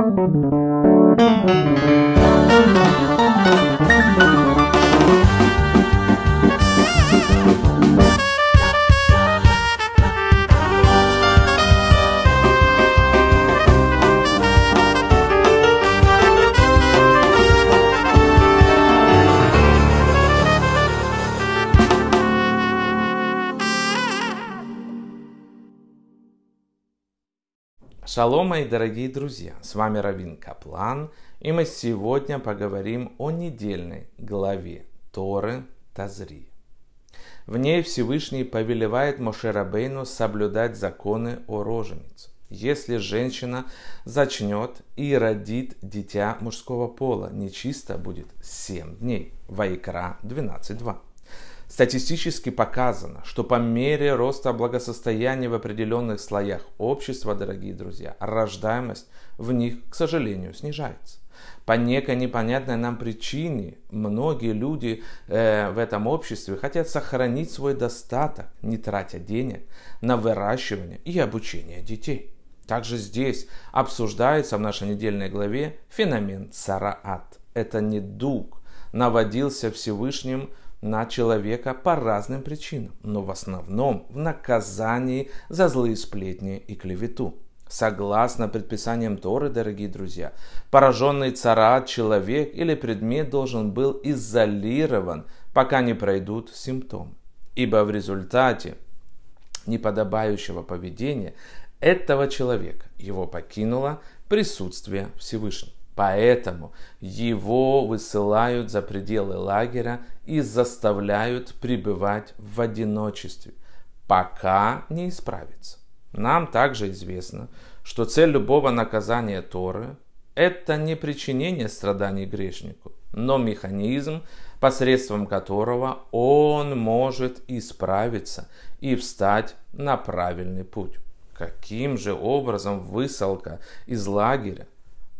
Thank you. Шалом, мои дорогие друзья! С вами Равин Каплан, и мы сегодня поговорим о недельной главе Торы Тазри. В ней Всевышний повелевает Мошерабейну соблюдать законы о роженице. Если женщина зачнет и родит дитя мужского пола, нечисто будет 7 дней. Вайкра 12.2. Статистически показано, что по мере роста благосостояния в определенных слоях общества, дорогие друзья, рождаемость в них, к сожалению, снижается. По некой непонятной нам причине многие люди э, в этом обществе хотят сохранить свой достаток, не тратя денег на выращивание и обучение детей. Также здесь обсуждается в нашей недельной главе феномен Сараат. Это недуг, наводился Всевышним на человека по разным причинам, но в основном в наказании за злые сплетни и клевету. Согласно предписаниям Торы, дорогие друзья, пораженный царат, человек или предмет должен был изолирован, пока не пройдут симптомы. Ибо в результате неподобающего поведения этого человека его покинуло присутствие Всевышнего. Поэтому его высылают за пределы лагеря и заставляют пребывать в одиночестве, пока не исправится. Нам также известно, что цель любого наказания Торы – это не причинение страданий грешнику, но механизм, посредством которого он может исправиться и встать на правильный путь. Каким же образом высылка из лагеря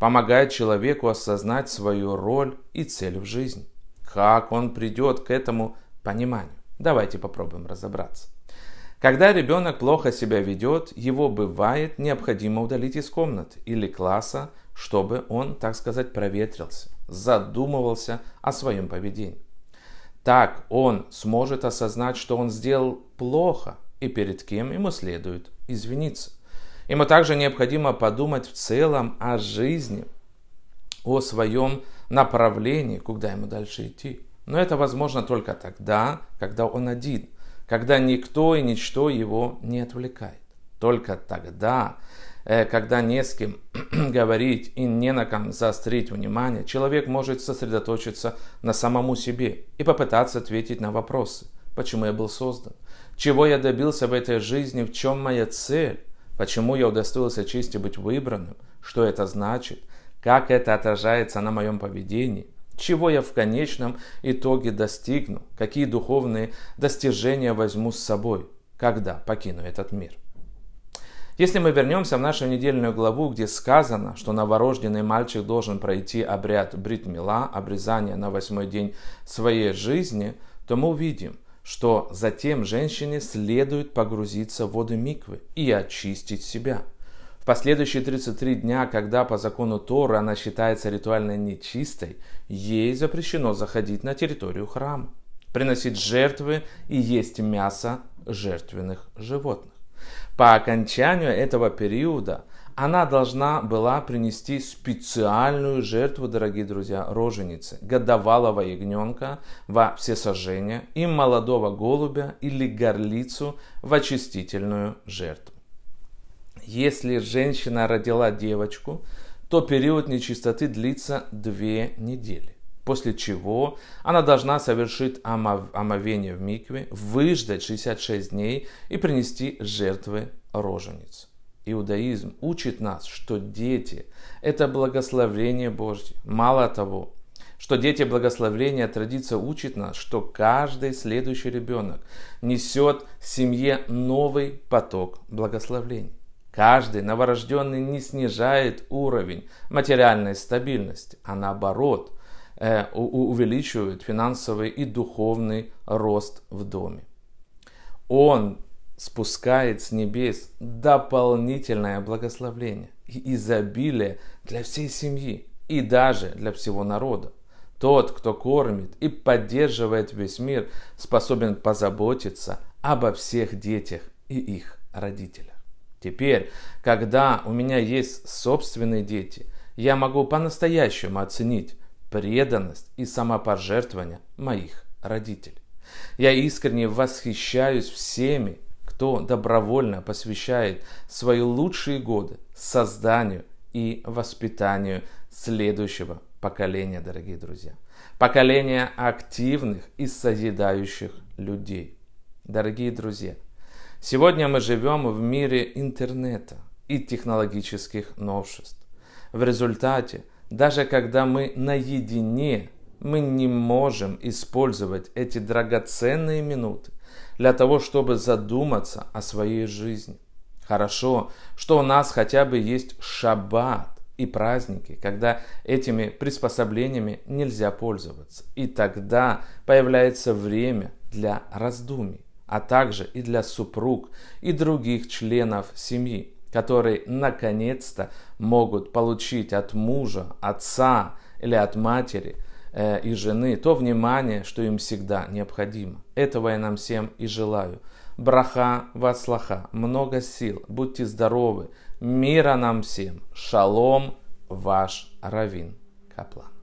помогает человеку осознать свою роль и цель в жизни. Как он придет к этому пониманию? Давайте попробуем разобраться. Когда ребенок плохо себя ведет, его бывает необходимо удалить из комнаты или класса, чтобы он, так сказать, проветрился, задумывался о своем поведении. Так он сможет осознать, что он сделал плохо и перед кем ему следует извиниться. И мы также необходимо подумать в целом о жизни, о своем направлении, куда ему дальше идти. Но это возможно только тогда, когда он один, когда никто и ничто его не отвлекает. Только тогда, э, когда не с кем говорить и не на ком заострить внимание, человек может сосредоточиться на самому себе и попытаться ответить на вопросы. Почему я был создан? Чего я добился в этой жизни? В чем моя цель? Почему я удостоился чести быть выбранным? Что это значит? Как это отражается на моем поведении? Чего я в конечном итоге достигну? Какие духовные достижения возьму с собой, когда покину этот мир? Если мы вернемся в нашу недельную главу, где сказано, что новорожденный мальчик должен пройти обряд бритмила, обрезание на восьмой день своей жизни, то мы увидим – что затем женщине следует погрузиться в воды миквы и очистить себя. В последующие 33 дня, когда по закону Торы она считается ритуально нечистой, ей запрещено заходить на территорию храма, приносить жертвы и есть мясо жертвенных животных. По окончанию этого периода она должна была принести специальную жертву, дорогие друзья, роженицы, годовалого ягненка во всесожжение и молодого голубя или горлицу в очистительную жертву. Если женщина родила девочку, то период нечистоты длится две недели. После чего она должна совершить омовение в микве, выждать 66 дней и принести жертвы роженицы. Иудаизм учит нас, что дети – это благословение Божье. Мало того, что дети благословения, а традиция учит нас, что каждый следующий ребенок несет семье новый поток благословений. Каждый новорожденный не снижает уровень материальной стабильности, а наоборот э, увеличивает финансовый и духовный рост в доме. Он спускает с небес дополнительное благословление и изобилие для всей семьи и даже для всего народа. Тот, кто кормит и поддерживает весь мир, способен позаботиться обо всех детях и их родителях. Теперь, когда у меня есть собственные дети, я могу по-настоящему оценить преданность и самопожертвование моих родителей. Я искренне восхищаюсь всеми кто добровольно посвящает свои лучшие годы созданию и воспитанию следующего поколения, дорогие друзья. Поколение активных и созидающих людей. Дорогие друзья, сегодня мы живем в мире интернета и технологических новшеств. В результате, даже когда мы наедине, мы не можем использовать эти драгоценные минуты для того, чтобы задуматься о своей жизни. Хорошо, что у нас хотя бы есть шаббат и праздники, когда этими приспособлениями нельзя пользоваться. И тогда появляется время для раздумий, а также и для супруг и других членов семьи, которые наконец-то могут получить от мужа, отца или от матери – Э, и жены то внимание, что им всегда необходимо. Этого я нам всем и желаю. Браха, вацлаха, много сил, будьте здоровы, мира нам всем, шалом, ваш Равин Каплан.